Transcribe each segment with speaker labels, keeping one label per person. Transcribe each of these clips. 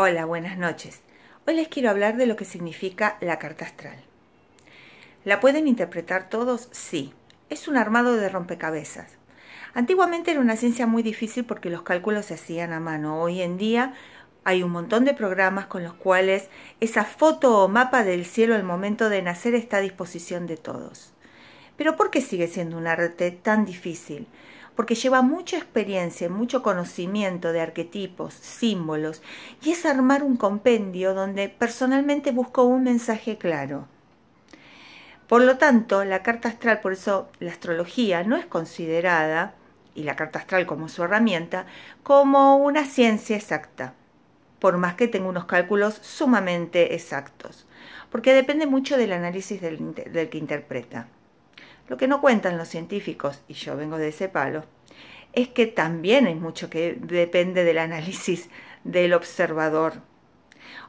Speaker 1: Hola, buenas noches. Hoy les quiero hablar de lo que significa la carta astral. ¿La pueden interpretar todos? Sí. Es un armado de rompecabezas. Antiguamente era una ciencia muy difícil porque los cálculos se hacían a mano. Hoy en día hay un montón de programas con los cuales esa foto o mapa del cielo al momento de nacer está a disposición de todos. Pero ¿por qué sigue siendo un arte tan difícil? porque lleva mucha experiencia, mucho conocimiento de arquetipos, símbolos, y es armar un compendio donde personalmente busco un mensaje claro. Por lo tanto, la carta astral, por eso la astrología no es considerada, y la carta astral como su herramienta, como una ciencia exacta, por más que tenga unos cálculos sumamente exactos, porque depende mucho del análisis del, del que interpreta. Lo que no cuentan los científicos, y yo vengo de ese palo, es que también hay mucho que depende del análisis del observador.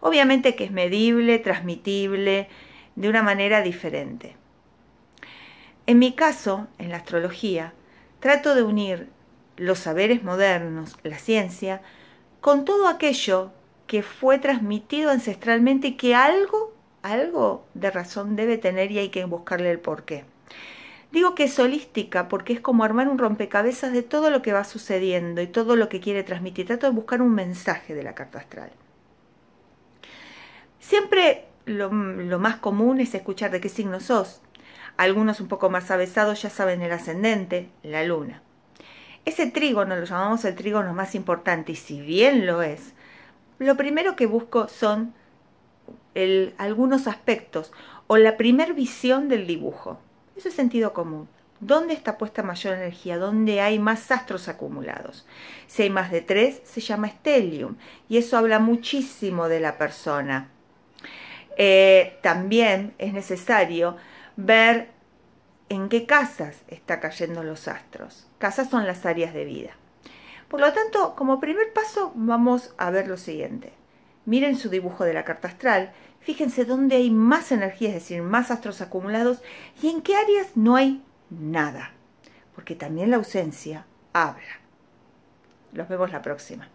Speaker 1: Obviamente que es medible, transmitible, de una manera diferente. En mi caso, en la astrología, trato de unir los saberes modernos, la ciencia, con todo aquello que fue transmitido ancestralmente y que algo, algo de razón debe tener y hay que buscarle el porqué. Digo que es holística porque es como armar un rompecabezas de todo lo que va sucediendo y todo lo que quiere transmitir. Trato de buscar un mensaje de la carta astral. Siempre lo, más común es escuchar de qué signo sos. Algunos un poco más avesados ya saben el ascendente, la luna. Ese trígono lo llamamos el trígono más importante y si bien lo es, lo primero que busco son algunos aspectos o la primer visión del dibujo. Eso sentido común. ¿Dónde está puesta mayor energía? ¿Dónde hay más astros acumulados? Si hay más de tres, se llama estelium, Y eso habla muchísimo de la persona. Eh, también es necesario ver en qué casas está cayendo los astros. Casas son las áreas de vida. Por lo tanto, como primer paso, vamos a ver lo siguiente. Miren su dibujo de la carta astral, fíjense dónde hay más energía, es decir, más astros acumulados, y en qué áreas no hay nada, porque también la ausencia habla. Los vemos la próxima.